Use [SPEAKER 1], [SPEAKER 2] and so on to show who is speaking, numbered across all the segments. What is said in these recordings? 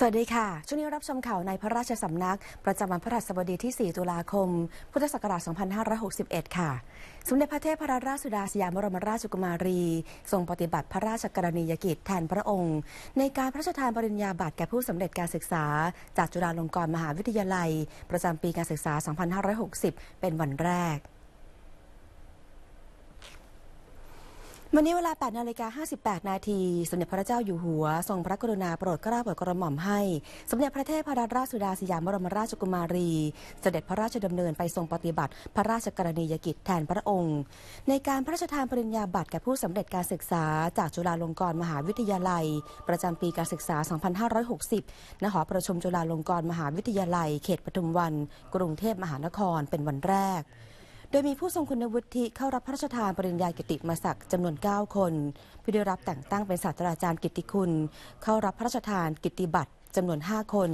[SPEAKER 1] สวัสดีค่ะ ช่วงนี้รับชมข่าวในพระราชสำนักประจำวันพระรัสบดีที่ 4 ตุลาคม พุทธศักราช 2561 ค่ะ สมเด็จพระเทพรัตนราชสุดาสยามบรมราชกุมารี ทรงปฏิบัติพระราชกรณียกิจแทนพระองค์ ในการพระราชทานปริญญาบัตรแก่ผู้สำเร็จการศึกษาจากจุฬาลงกรณ์มหาวิทยาลัย ประจำปีการศึกษา 2560 เป็นวันแรกวันนี้เวลา8นาฬิกา58 นาทีสมเด็จพระเจ้าอยู่หัว ทรงพระกรุณาโปรดเกล้าโปรดกระหม่อมให้ สมเด็จพระเทพรัตนราชสุดาสยามบรมราชกุมารี เสด็จพระราชดำเนินไปทรงปฏิบัติพระราชกรณียกิจแทนพระองค์ ในการพระราชทานปริญญาบัตรแก่ผู้สำเร็จการศึกษาจากจุฬาลงกรณ์มหาวิทยาลัย ประจำปีการศึกษา 2560 ณ หอประชุมจุฬาลงกรณ์มหาวิทยาลัย เขตปทุมวัน กรุงเทพมหานครเป็นวันแรกโดยมีผู้ทรงคุณวุฒิเข้ารับพระราชทานปริญญากิติมศักดิ์จำนวน9คนผู้ได้รับแต่งตั้งเป็นศาสตราจารย์กิติคุณ เข้ารับพระราชทานกิติบัตรจำนวน 5 คน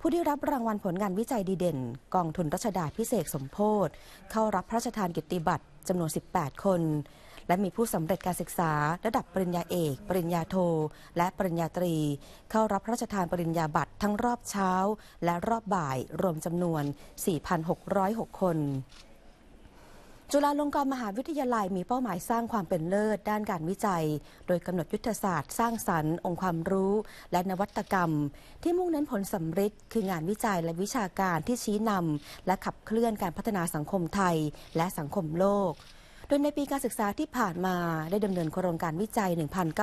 [SPEAKER 1] ผู้ได้รับรางวัลผลงานวิจัยดีเด่นกองทุนรัชดาพิเศษสมโพธิเข้ารับพระราชทานกิติบัตรจำนวน 18 คน และมีผู้สำเร็จการศึกษา ระดับปริญญาเอก ปริญญาโทและปริญญาตรี เข้ารับพระราชทานปริญญาบัตรทั้งรอบเช้าและรอบบ่ายรวมจำนวน 4,606คนจุฬาลงกรณ์มหาวิทยาลัยมีเป้าหมายสร้างความเป็นเลิศ ด้านการวิจัย โดยกำหนดยุทธศาสตร์สร้างสรรค์องค์ความรู้และนวัตกรรม ที่มุ่งเน้นผลสำฤทธิ์คืองานวิจัยและวิชาการที่ชี้นำ และขับเคลื่อนการพัฒนาสังคมไทยและสังคมโลก โดยในปีการศึกษาที่ผ่านมาได้ดำเนินโครงการวิจัย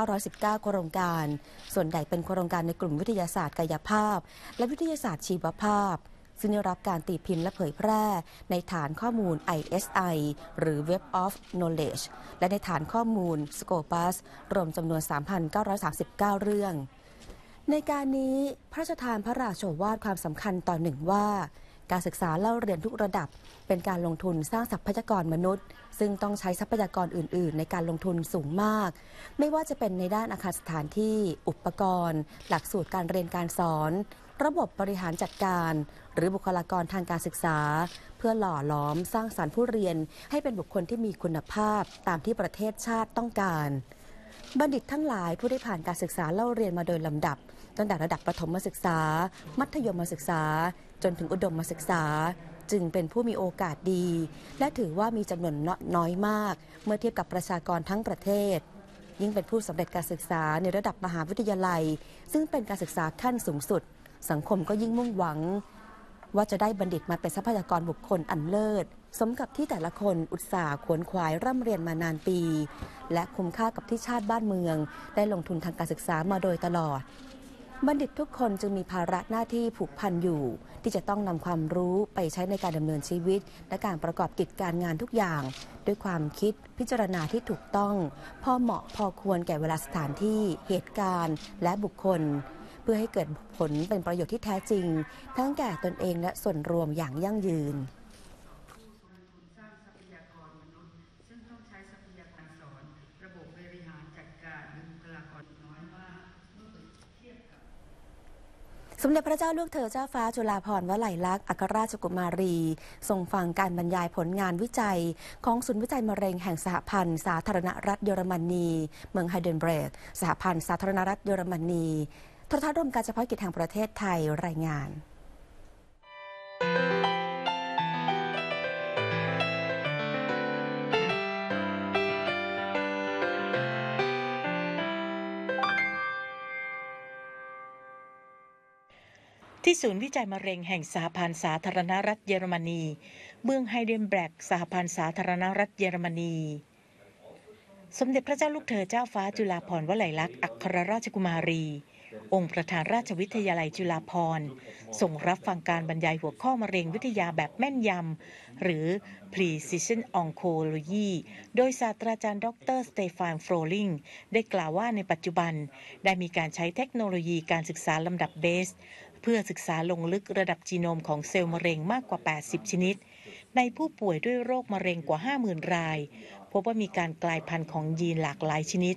[SPEAKER 1] 1,919 โครงการ ส่วนใหญ่เป็นโครงการในกลุ่มวิทยาศาสตร์กายภาพ และวิทยาศาสตร์ชีวภาพซึ่งได้รับการตีพิมพ์และเผยแพร่ในฐานข้อมูล ISI หรือ Web of Knowledge และในฐานข้อมูล Scopus รวมจำนวน 3,939 เรื่อง ในการนี้ พระราชทานพระราชโอวาทความสำคัญต่อหนึ่งว่าการศึกษาเล่าเรียนทุกระดับ เป็นการลงทุนสร้างทรัพยากรมนุษย์ ซึ่งต้องใช้ทรัพยากรอื่นๆ ในการลงทุนสูงมาก ไม่ว่าจะเป็นในด้านอาคารสถานที่ อุปกรณ์ หลักสูตรการเรียนการสอน ระบบบริหารจัดการ หรือบุคลากรทางการศึกษา เพื่อหล่อหลอมสร้างสารรค์ผู้เรียนให้เป็นบุคคลที่มีคุณภาพตามที่ประเทศชาติต้องการ บัณฑิตทั้งหลายผู้ได้ผ่านการศึกษาเล่าเรียนมาโดยลำดับ ตั้งแต่ ระดับประถมศึกษา มัธยมศึกษาจนถึงอุดมมาศึกษา จึงเป็นผู้มีโอกาสดี และถือว่ามีจำนวนน้อยมาก เมื่อเทียบกับประชากรทั้งประเทศ ยิ่งเป็นผู้สำเร็จการศึกษาในระดับมหาวิทยาลัย ซึ่งเป็นการศึกษาขั้นสูงสุด สังคมก็ยิ่งมุ่งหวัง ว่าจะได้บัณฑิตมาเป็นทรัพยากรบุคคลอันเลิศสมกับที่แต่ละคนอุตส่าห์ขวนขวายร่ำเรียนมานานปี และคุ้มค่ากับที่ชาติบ้านเมือง ได้ลงทุนทางการศึกษามาโดยตลอดบัณฑิตทุกคนจึงมีภาระหน้าที่ผูกพันอยู่ ที่จะต้องนำความรู้ไปใช้ในการดำเนินชีวิต และการประกอบกิจการงานทุกอย่างด้วยความคิดพิจารณาที่ถูกต้องพอเหมาะพอควรแก่เวลาสถานที่เหตุการณ์และบุคคล เพื่อให้เกิดผลเป็นประโยชน์ที่แท้จริง ทั้งแก่ตนเองและส่วนรวมอย่างยั่งยืนเด็จพระเจ้าลูกเธอเจ้าฟ้าจุฬาภรณ์วลัยลักษณ์อัครราชกุมารีทรงฟังการบรรยายผลงานวิจัย ของศูนย์วิจัยมะเร็งแห่งสหพันธ์สาธารณรัฐเยอรมนี เมืองไฮเดนเบรกสหพันธ์สาธารณรัฐเยอรมนีทรทัศน์รวมการเฉพาะกิจแห่งประเทศไทยรายงาน
[SPEAKER 2] ที่ศูนย์วิจัยมะเร็งแห่งสหพันธ์สาธารณรัฐเยอรมนี เมืองไฮเดนแบกสหพันธ์สาธารณรัฐเยอรมนี สมเด็จพระเจ้าลูกเธอเจ้าฟ้าจุฬาภรวลัยลักษณ์อัครราชกุมารี องค์ประธานราชวิทยาลัยจุฬาภรส่งรับฟังการบรรยายหัวข้อมะเร็งวิทยาแบบแม่นยำหรือ precision oncology โดยศาสตราจารย์ ดรสเตฟานฟรอลิงได้กล่าวว่าในปัจจุบันได้มีการใช้เทคโนโลยีการศึกษาลำดับเบสพื่อศึกษาลงลึกระดับจีโนมของเซลล์มะเร็งมากกว่า 80 ชนิด ในผู้ป่วยด้วยโรคมะเร็งกว่า 50,000 รายพบว่ามีการกลายพันธุ์ของยีนหลากหลายชนิด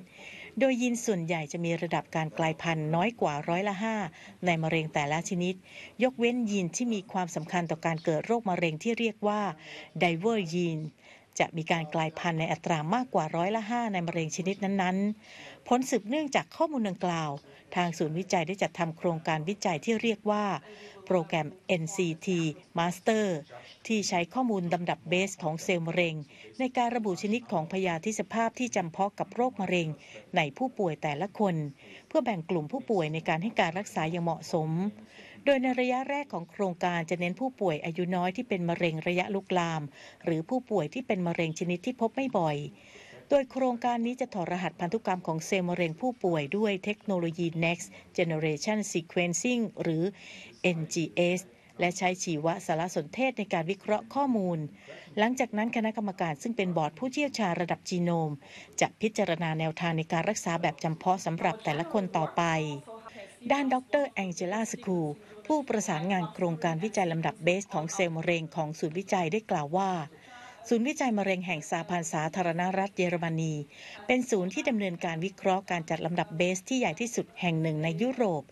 [SPEAKER 2] โดยยีนส่วนใหญ่จะมีระดับการกลายพันธุ์น้อยกว่าร้อยละห้าในมะเร็งแต่ละชนิด ยกเว้นยีนที่มีความสำคัญต่อการเกิดโรคมะเร็งที่เรียกว่าดเวอร์ยีนจะมีการกลายพันธุ์ในอัตรามากกว่าร้อยละห้าในมะเร็งชนิดนั้นๆ ผลสืบเนื่องจากข้อมูลดังกล่าว ทางศูนย์วิจัยได้จัดทำโครงการวิจัยที่เรียกว่า โปรแกรม NCT Master ที่ใช้ข้อมูลลำดับเบส ของเซลล์มะเร็ง ในการระบุชนิดของพยาธิสภาพที่จำเพาะกับโรคมะเร็งในผู้ป่วยแต่ละคน เพื่อแบ่งกลุ่มผู้ป่วยในการให้การรักษาอย่างเหมาะสมโดยในระยะแรกของโครงการจะเน้นผู้ป่วยอายุน้อยที่เป็นมะเร็งระยะลุกลาม หรือผู้ป่วยที่เป็นมะเร็งชนิดที่พบไม่บ่อย โดยโครงการนี้จะถอดรหัสพันธุกรรมของเซลล์มะเร็งผู้ป่วยด้วยเทคโนโลยี Next Generation Sequencing หรือ NGS และใช้ชีวสารสนเทศในการวิเคราะห์ข้อมูล หลังจากนั้นคณะกรรมการซึ่งเป็นบอร์ดผู้เชี่ยวชาญระดับจีโนมจะพิจารณาแนวทางในการรักษาแบบจำเพาะสำหรับแต่ละคนต่อไปด้านดรแองเจล่าสคูผู้ประสานงานโครงการวิจัยลำดับเบสของเซลล์มะเร็งของศูนย์วิจัยได้กล่าวว่า ศูนย์วิจัยมะเร็งแห่งสาพันสาธารณรัฐเยอรมนีเป็นศูนย์ที่ดำเนินการวิเคราะห์การจัดลำดับเบสที่ใหญ่ที่สุดแห่งหนึ่งในยุโรป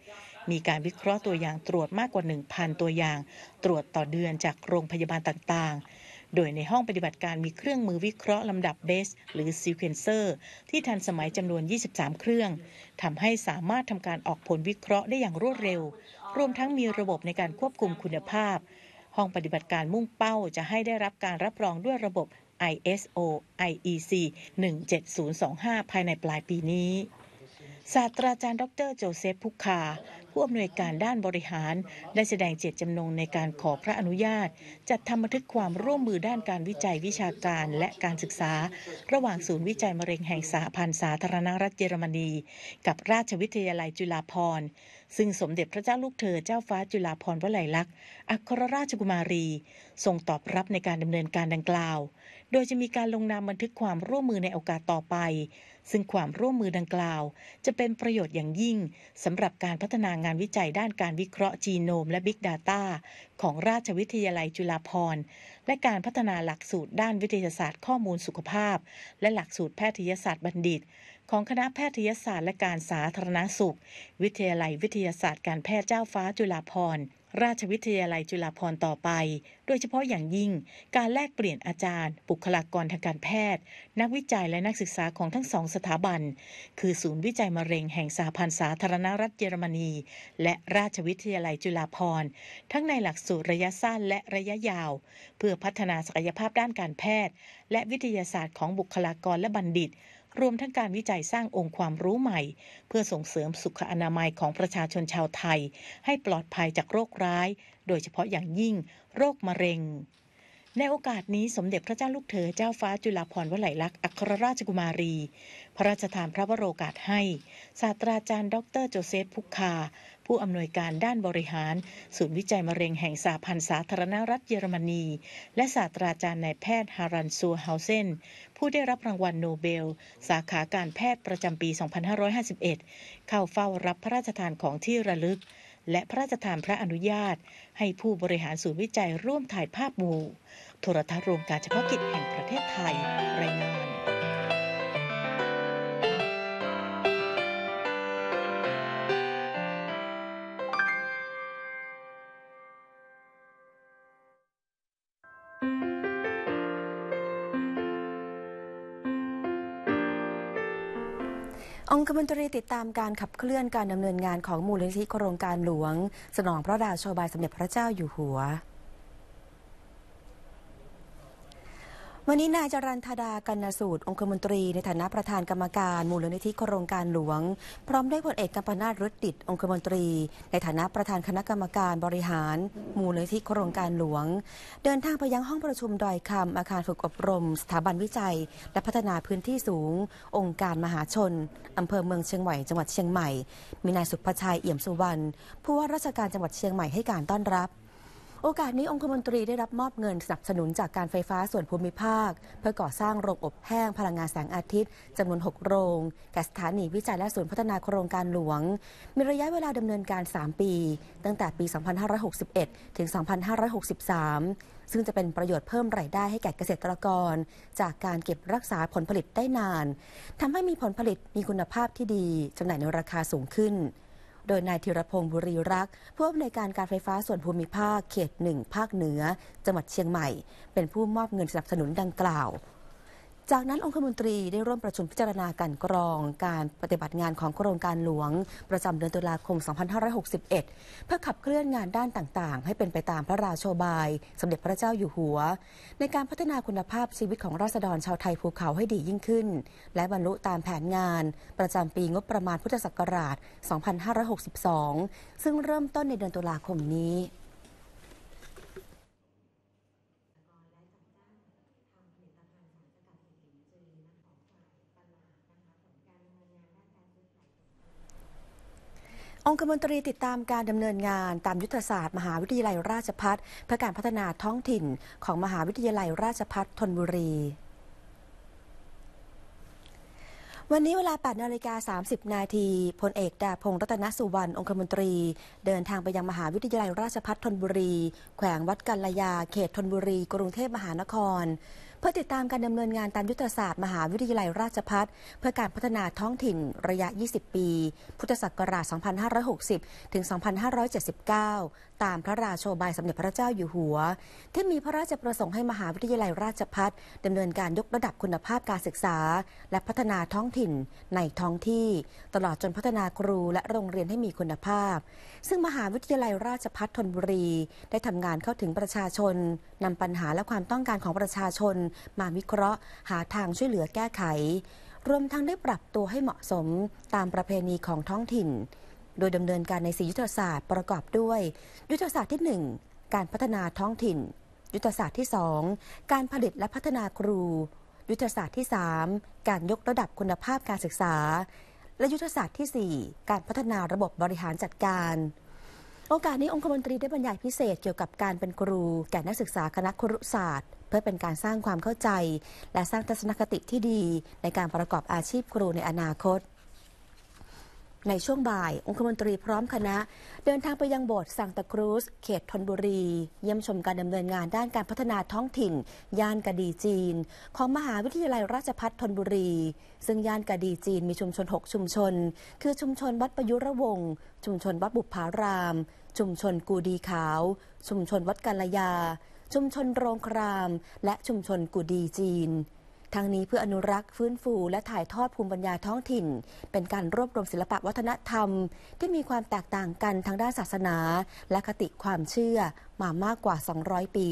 [SPEAKER 2] มีการวิเคราะห์ตัวอย่างตรวจมากกว่า1,000ตัวอย่างตรวจต่อเดือนจากโรงพยาบาลต่างๆโดยในห้องปฏิบัติการมีเครื่องมือวิเคราะห์ลำดับเบส หรือซีเควนเซอร์ที่ทันสมัยจำนวน 23 เครื่องทำให้สามารถทำการออกผลวิเคราะห์ได้อย่างรวดเร็ว รวมทั้งมีระบบในการควบคุมคุณภาพ ห้องปฏิบัติการมุ่งเป้าจะให้ได้รับการรับรองด้วยระบบ ISO IEC 17025 ภายในปลายปีนี้ ศาสตราจารย์ ดรโจเซฟพุคาผู้อำนวยการด้านบริหารได้แสดงเจตจำนงในการขอพระอนุญาต จัดทำบันทึกความร่วมมือด้านการวิจัยวิชาการและการศึกษา ระหว่างศูนย์วิจัยมะเร็งแห่งสหพันธ์สาธารณรัฐเยอรมนี กับราชวิทยาลัยจุฬาภรณ์ซึ่งสมเด็จพระเจ้าลูกเธอเจ้าฟ้าจุฬาภรณ์วลัยลักษณ์อัครราชกุมารีทรงตอบรับในการดำเนินการดังกล่าว โดยจะมีการลงนามบันทึกความร่วมมือในโอกาสต่อไปซึ่งความร่วมมือดังกล่าวจะเป็นประโยชน์อย่างยิ่งสำหรับการพัฒนางานวิจัยด้านการวิเคราะห์จีโนมและ Big Data ของราชวิทยาลัยจุฬาภรณ์และการพัฒนาหลักสูตรด้านวิทยาศาสตร์ ข้อมูลสุขภาพและหลักสูตรแพทยศาสตร์บัณฑิต ของคณะแพทยศาสตร์และการสาธารณสุข วิทยาลัยวิทยาศาสตร์การแพทย์เจ้าฟ้าจุฬาภรณ์ราชวิทยาลัยจุฬาภรณ์ต่อไป โดยเฉพาะอย่างยิ่ง การแลกเปลี่ยนอาจารย์ บุคลากรทางการแพทย์ นักวิจัยและนักศึกษาของทั้งสองสถาบัน คือศูนย์วิจัยมะเร็งแห่งสหพันธ์สาธารณรัฐเยอรมนีและราชวิทยาลัยจุฬาภรณ์ทั้งในหลักสูตรระยะสั้นและระยะยาว เพื่อพัฒนาศักยภาพด้านการแพทย์ และวิทยาศาสตร์ของบุคลากรและบัณฑิตรวมทั้งการวิจัยสร้างองค์ความรู้ใหม่ เพื่อส่งเสริมสุขอนามัยของประชาชนชาวไทย ให้ปลอดภัยจากโรคร้าย โดยเฉพาะอย่างยิ่งโรคมะเร็ง ในโอกาสนี้สมเด็จพระเจ้าลูกเธอ เจ้าฟ้าจุฬาภรณ์วลลักษณ์อัครราชกุมารี พระราชทานพระวโรกาสให้ศาสตราจารย์ ดรโจเซฟพุกคาผู้อำนวยการด้านบริหารศูนย์วิจัยมะเร็งแห่งสาพันธ์สาธารณรัฐเยอรมนีและศาสตราจารย์นายแพทย์ฮารันซัวเฮาเซนผู้ได้รับรางวัลโนเบล สาขาการแพทย์ประจำปี 2551เข้าเฝ้ารับพระราชทานของที่ระลึก และพระราชทานพระอนุญาต ให้ผู้บริหารศูนย์วิจัยร่วมถ่ายภาพหมู่โทรทัศน์รวมการเฉพาะกิจแห่งประเทศไทยรายงาน
[SPEAKER 1] องคมนตรีติดตามการขับเคลื่อนการดำเนินงานของมูลนิธิโครงการหลวง สนองพระราชโชบายสมเด็จพระเจ้าอยู่หัววันนี้นายจรันธดากันนสูตรองคมนตรี ในฐานะประธานกรรมการ มูลนิธิโครงการหลวง พร้อมด้วยพลเอกกัมปนาตรุติตองคมนตรี ในฐานะประธานคณะกรรมการบริหาร มูลนิธิโครงการหลวง เดินทางไปยังห้องประชุมดอยคำอาคารฝึกอบรม สถาบันวิจัย และพัฒนาพื้นที่สูงองค์การมหาชนอำเภอเมืองเชียงใหม่จังหวัดเชียงใหม่ มีนายสุภชัยเอี่ยมสุวรรณผู้ว่าราชการจังหวัดเชียงใหม่ให้การต้อนรับโอกาสนี้องคมนตรีได้รับมอบเงินสนับสนุนจากการไฟฟ้าส่วนภูมิภาค เพื่อก่อสร้างโรงอบแห้งพลังงานแสงอาทิตย์จำนวน 6 โรงแก่สถานีวิจัยและศูนย์พัฒนาโครงการหลวง มีระยะเวลาดำเนินการ 3 ปี ตั้งแต่ปี 2561 ถึง 2563 ซึ่งจะเป็นประโยชน์เพิ่มรายได้ให้แก่เกษตรกร จากการเก็บรักษาผลผลิตได้นานทำให้มีผลผลิตมีคุณภาพที่ดีจำหน่ายในราคาสูงขึ้นโดยนายธีรพงศ์บุรีรักผู้อำนวยการการไฟฟ้าส่วนภูมิภาคเขตหนึ่งภาคเหนือจังหวัดเชียงใหม่ เป็นผู้มอบเงินสนับสนุนดังกล่าวจากนั้นองคมนตรีได้ร่วมประชุมพิจารณาการกรองการปฏิบัติงานของโครงการหลวงประจำเดือนตุลาคม 2561 เพื่อขับเคลื่อนงานด้านต่างๆ ให้เป็นไปตามพระราโชบายสมเด็จพระเจ้าอยู่หัว ในการพัฒนาคุณภาพชีวิตของราษฎรชาวไทยภูเขาให้ดียิ่งขึ้น และบรรลุตามแผนงานประจำปีงบประมาณพุทธศักราช 2562 ซึ่งเริ่มต้นในเดือนตุลาคมนี้องคมนตรีติดตามการดำเนินงานตามยุทธศาสตร์ มหาวิทยาลัยราชพัฒเพื่อการพัฒนาท้องถิ่น ของมหาวิทยาลัยราชพัฒธนบุรี วันนี้เวลา8นาฬิกา 30 นาทีพลเอกดาพงรัตนสุวรรณองคมนตรีเดินทางไปยังมหาวิทยาลัยราชพัฒธนบุรี แขวงวัดกัลยาเขตธนบุรี กรุงเทพมหานครเพื่อติดตามการดำเนินงานตามยุทธศาสตร์มหาวิทยาลัยราชพัฒเพื่อการพัฒนาท้องถิ่นระยะ 20 ปี พุทธศักราช 2560ถึง2579 ตามพระราโชบายสมเด็จพระเจ้าอยู่หัว ที่มีพระราชประสงค์ให้มหาวิทยาลัยราชพัฒดำเนินการยกระดับคุณภาพการศึกษา และพัฒนาท้องถิ่น ในท้องที่ ตลอดจนพัฒนาครูและโรงเรียนให้มีคุณภาพ ซึ่งมหาวิทยาลัยราชพัฒธนบุรี ได้ทำงานเข้าถึงประชาชนนำปัญหาและความต้องการของประชาชนมาวิเคราะห์หาทางช่วยเหลือแก้ไข รวมทั้งได้ปรับตัวให้เหมาะสมตามประเพณีของท้องถิ่น โดยดำเนินการในสียุทธศาสตร์ ประกอบด้วย ยุทธศาสตร์ที่ 1 การพัฒนาท้องถิ่น ยุทธศาสตร์ที่ 2 การผลิตและพัฒนาครู ยุทธศาสตร์ที่ 3 การยกระดับคุณภาพการศึกษา และยุทธศาสตร์ที่ 4 การพัฒนาระบบบริหารจัดการโอกาสนี้องคมนตรีได้บรรยายพิเศษเกี่ยวกับการเป็นครูแก่นักศึกษาคณะครุศาสตร์เพื่อเป็นการสร้างความเข้าใจและสร้างทัศนคติที่ดีในการประกอบอาชีพครูในอนาคตในช่วงบ่าย องคมนตรีพร้อมคณะ เดินทางไปยังโบสถ์สังตะครูสเขตธนบุรี เยี่ยมชมการดำเนินงานด้านการพัฒนาท้องถิ่น ย่านกะดีจีน ของมหาวิทยาลัยราชพัฒ์ธนบุรี ซึ่งย่านกะดีจีนมีชุมชน 6 ชุมชน คือชุมชนวัดประยุรวงศ์ชุมชนวัดบุพาราม ชุมชนกูดีขาว ชุมชนวัดกัลยา ชุมชนโรงคราม และชุมชนกูดีจีนทั้งนี้เพื่ออนุรักษ์ฟื้นฟูและถ่ายทอดภูมิปัญญาท้องถิ่น เป็นการรวบรวมศิลปะวัฒนธรรม ที่มีความแตกต่างกันทางด้านศาสนาและคติความเชื่อมามากกว่า 200 ปี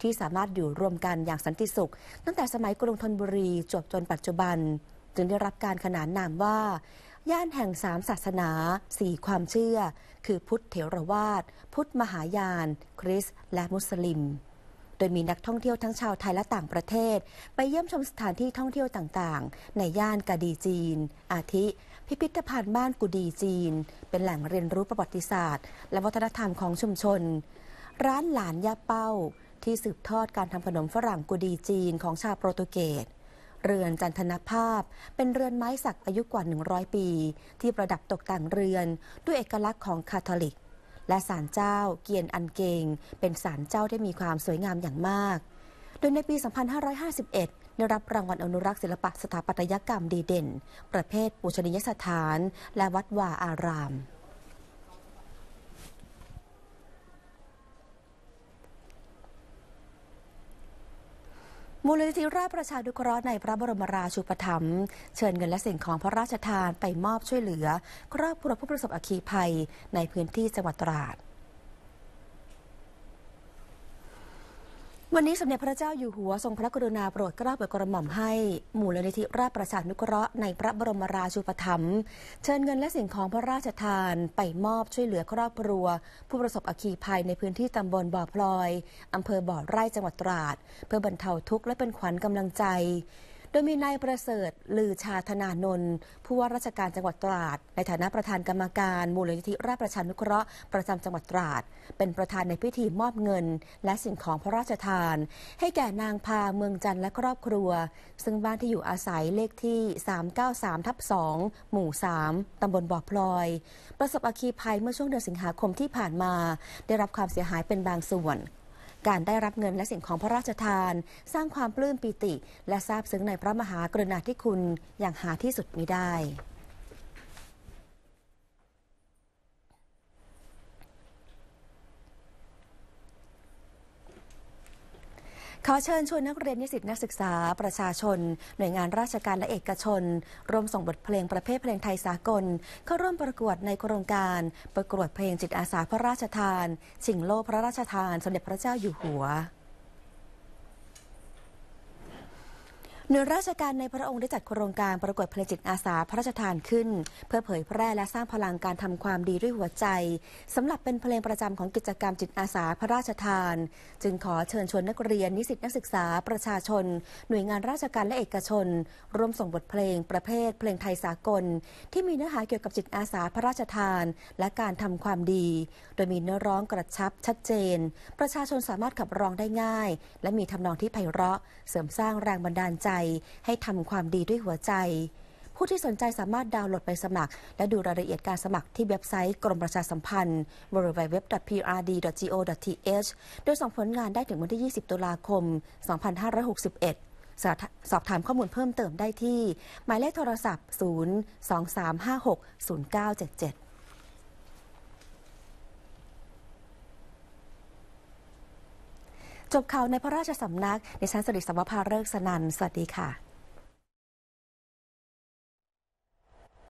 [SPEAKER 1] ที่สามารถอยู่รวมกันอย่างสันติสุข ตั้งแต่สมัยกรุงธนบุรีจวบจนปัจจุบัน จึงได้รับการขนานนามว่า ย่านแห่งสามศาสนาสี่ความเชื่อ คือพุทธเถรวาท พุทธมหายาน คริสต์และมุสลิมโดยมีนักท่องเที่ยวทั้งชาวไทยและต่างประเทศ ไปเยี่ยมชมสถานที่ท่องเที่ยวต่างๆ ในย่านกาดีจีน อาทิพิพิธภัณฑ์บ้านกูดีจีน เป็นแหล่งเรียนรู้ประวัติศาสตร์ และวัฒนธรรมของชุมชน ร้านหลานยาเป้าที่สืบทอดการทำขนมฝรั่งกูดีจีนของชาวโปรตุเกสเรือนจันทนภาพเป็นเรือนไม้สักอายุกว่า 100 ปี ที่ประดับตกแต่งเรือน ด้วยเอกลักษณ์ของคาทอลิกและศาลเจ้าเกียนอันเกงเป็นศาลเจ้าที่มีความสวยงามอย่างมาก โดยในปี 2551 ได้รับรางวัลอนุรักษ์ศิลปะสถาปัตยกรรมดีเด่น ประเภทปูชนียสถานและวัดวาอารามมูลนิธิราชประชานุคราะห์ในพระบรมราชูปถัมภ์เชิญเงินและสิ่งของพระราชทานไปมอบช่วยเหลือ ครอบครัวผู้ประสบอัคคีภัยในพื้นที่จังหวัดตราดวันนี้สมเด็จพระเจ้าอยู่หัวทรงพระกรุณาโปรดเกล้าโปรดกระหม่อมให้หมู่ลนิธิราชประชานุเคราะห์ในพระบรมราชูปถัมภ์เชิญเงินและสิ่งของพระราชทานไปมอบช่วยเหลือครอบครัว ผู้ประสบอัคคีภัยในพื้นที่ตำบลบ่อพลอยอำเภอบ่อไร่จังหวัดตราด เพื่อบรรเทาทุกข์ และเป็นขวัญกำลังใจดยมีนายประเสริฐลือชาธนานนท์ผู้ว่าราชการจังหวัดตราด ในฐานะประธานกรรมการ มูลนิธิราชประชานุเคราะห์ประจำจังหวัดตราดเป็นประธานในพิธีมอบเงิน และสิ่งของพระราชทาน ให้แก่นางพาเมืองจันทร์และครอบครัว ซึ่งบ้านที่อยู่อาศัยเลขที่ 393 ทับ2หมู่ 3ตำบลบ่อพลอย ประสบอัคีภัยเมื่อช่วงเดือนสิงหาคมที่ผ่านมา ได้รับความเสียหายเป็นบางส่วนการได้รับเงินและสิ่งของพระราชทาน สร้างความปลื้มปิติ และซาบซึ้งในพระมหากรุณาธิคุณอย่างหาที่สุดมิได้ขอเชิญชวนนักเรียนนิสิตนักศึกษาประชาชน หน่วยงานราชการและเอกชน ร่วมส่งบทเพลงประเภทเพลงไทยสากล เข้าร่วมประกวดในโครงการ ประกวดเพลงจิตอาสาพระราชทาน ชิงโลกพระราชทานสมเด็จพระเจ้าอยู่หัวหน่วยราชการในพระองค์ได้จัดโครงการประกวดเพลงจิตอาสาพระราชทานขึ้นเพื่อเผยแพร่และสร้างพลังการทำความดีด้วยหัวใจ สำหรับเป็นเพลงประจำของกิจกรรมจิตอาสาพระราชทาน จึงขอเชิญชวนนักเรียน นิสิตนักศึกษา ประชาชน หน่วยงานราชการและเอกชนร่วมส่งบทเพลงประเภท เพลงไทยสากล ที่มีเนื้อหาเกี่ยวกับจิตอาสาพระราชทาน และการทำความดี โดยมีเนื้อร้องกระชับชัดเจน ประชาชนสามารถขับร้องได้ง่าย และมีทำนองที่ไพเราะ เสริมสร้างแรงบันดาลใจให้ทำความดีด้วยหัวใจ ผู้ที่สนใจสามารถดาวน์โหลดไปสมัคร และดูรายละเอียดการสมัครที่เว็บไซต์ กรมประชาสัมพันธ์ www.prd.go.th โดยส่งผลงานได้ถึงวันที่ 20ตุลาคม 2561 สอบถามข้อมูลเพิ่มเติมได้ที่ หมายเลขโทรศัพท์ 023560977จบข่าวในพระราชสำนัก ในชั้นสริสวัภาเลิกสนัน สวัสดีค่ะ